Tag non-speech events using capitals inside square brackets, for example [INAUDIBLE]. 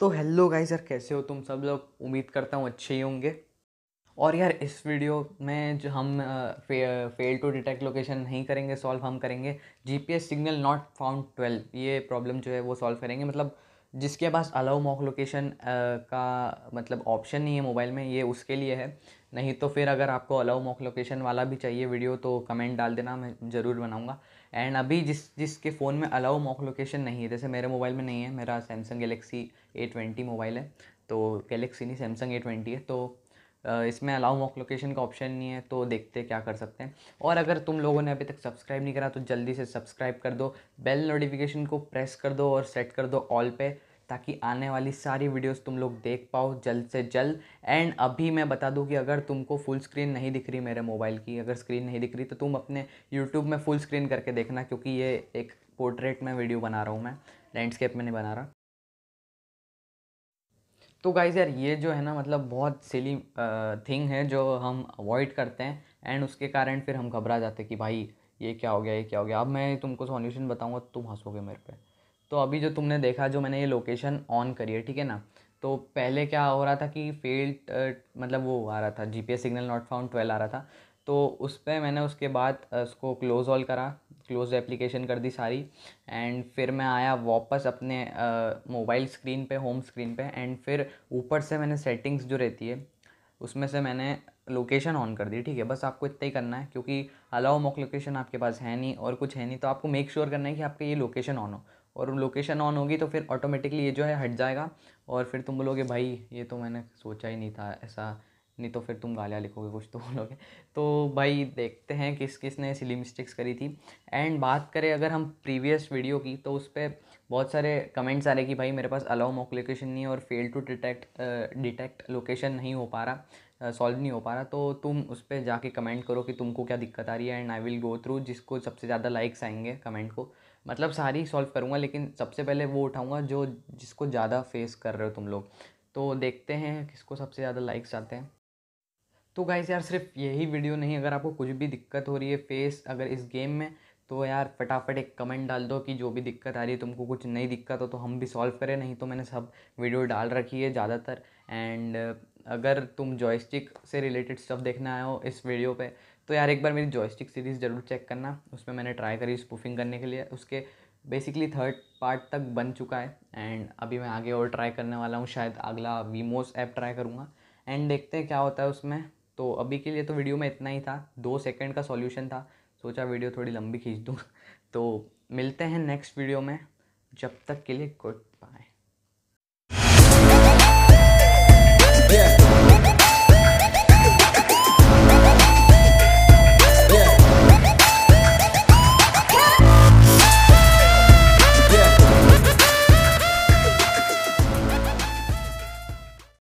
तो hello guys यार कैसे हो तुम सब लोग उम्मीद करता हूँ अच्छे ही होंगे और यार इस वीडियो में जो हम फे, फेल टू डिटेक्ट लोकेशन नहीं करेंगे सॉल्व हम करेंगे GPS signal not found twelve ये प्रॉब्लम जो है वो सॉल्व करेंगे मतलब जिसके पास अलाउ मॉक लोकेशन का मतलब ऑप्शन नहीं है मोबाइल में ये उसके लिए है नहीं तो फिर अगर आपको अलाउ मॉक लोकेशन वाला भी चाहिए वीडियो तो कमेंट डाल देना मैं ज़रूर बनाऊंगा एंड अभी जिस जिसके फ़ोन में अलाउ मॉक लोकेशन नहीं है जैसे मेरे मोबाइल में नहीं है मेरा Samsung Galaxy A twenty mobile है तो गलेक्सी नहीं सैमसंग ए ट्वेंटी है तो इसमें अलाउ मॉक लोकेशन का ऑप्शन नहीं है तो देखते क्या कर सकते हैं और अगर तुम लोगों ने अभी तक सब्सक्राइब नहीं करा तो जल्दी से सब्सक्राइब कर दो बेल नोटिफिकेशन को प्रेस कर दो और सेट कर दो ऑल पे ताकि आने वाली सारी वीडियोस तुम लोग देख पाओ जल्द से जल्द एंड अभी मैं बता दूं कि अगर तुमको फुल स्क्रीन नहीं दिख रही मेरे मोबाइल की अगर स्क्रीन नहीं दिख रही तो तुम अपने यूट्यूब में फुल स्क्रीन करके देखना क्योंकि ये एक पोर्ट्रेट में वीडियो बना रहा हूँ मैं लैंडस्केप में नहीं बना रहा तो गाइज़ यार ये जो है ना मतलब बहुत सिली थिंग है जो हम अवॉइड करते हैं एंड उसके कारण फिर हम घबरा जाते हैं कि भाई ये क्या हो गया ये क्या हो गया अब मैं तुमको सॉल्यूशन बताऊंगा तुम हंसोगे मेरे पे तो अभी जो तुमने देखा जो मैंने ये लोकेशन ऑन करी है ठीक है ना तो पहले क्या हो रहा था कि फेल्ड मतलब वो आ रहा था जी सिग्नल नॉट फाउंड ट्वेल्व आ रहा था तो उस पर मैंने उसके बाद उसको क्लोज ऑल करा क्लोज एप्लीकेशन कर दी सारी एंड फिर मैं आया वापस अपने मोबाइल स्क्रीन पे होम स्क्रीन पे एंड फिर ऊपर से मैंने सेटिंग्स जो रहती है उसमें से मैंने लोकेशन ऑन कर दी ठीक है बस आपको इतना ही करना है क्योंकि अलाउ मॉक लोकेशन आपके पास है नहीं और कुछ है नहीं तो आपको मेक श्योर sure करना है कि आपके ये लोकेशन ऑन हो और लोकेशन ऑन होगी तो फिर ऑटोमेटिकली ये जो है हट जाएगा और फिर तुम बोलोगे भाई ये तो मैंने सोचा ही नहीं था ऐसा नहीं तो फिर तुम गालियाँ लिखोगे कुछ तो बोलोगे तो भाई देखते हैं किस किस ने सिली मिस्टेक्स करी थी एंड बात करें अगर हम प्रीवियस वीडियो की तो उस पर बहुत सारे कमेंट्स आ रहे कि भाई मेरे पास अलाउ मॉक लोकेशन नहीं है और fail to detect detect location नहीं हो पा रहा सॉल्व नहीं हो पा रहा तो तुम उस पर जाके कमेंट करो कि तुमको क्या दिक्कत आ रही है and I will go through जिसको सबसे ज़्यादा लाइक्स आएंगे कमेंट को मतलब सारी सॉल्व करूँगा लेकिन सबसे पहले वो उठाऊँगा जो जिसको ज़्यादा फेस कर रहे हो तुम लोग तो देखते हैं किसको सबसे ज़्यादा लाइक्स आते हैं तो गाइज यार सिर्फ यही वीडियो नहीं अगर आपको कुछ भी दिक्कत हो रही है फेस अगर इस गेम में तो यार फटाफट एक कमेंट डाल दो कि जो भी दिक्कत आ रही है तुमको कुछ नई दिक्कत हो तो हम भी सॉल्व करें नहीं तो मैंने सब वीडियो डाल रखी है ज़्यादातर एंड अगर तुम जॉयस्टिक से रिलेटेड स्टफ देखना आए हो इस वीडियो पे तो यार एक बार मेरी जॉयस्टिक सीरीज़ ज़रूर चेक करना उसमें मैंने ट्राई करी स्पूफिंग करने के लिए उसके बेसिकली थर्ड पार्ट तक बन चुका है एंड अभी मैं आगे और ट्राई करने वाला हूँ शायद अगला वीमोस ऐप ट्राई करूँगा एंड देखते हैं क्या होता है उसमें तो अभी के लिए तो वीडियो में इतना ही था दो सेकंड का सॉल्यूशन था सोचा वीडियो थोड़ी लंबी खींच दूँ [LAUGHS] तो मिलते हैं नेक्स्ट वीडियो में जब तक के लिए गुड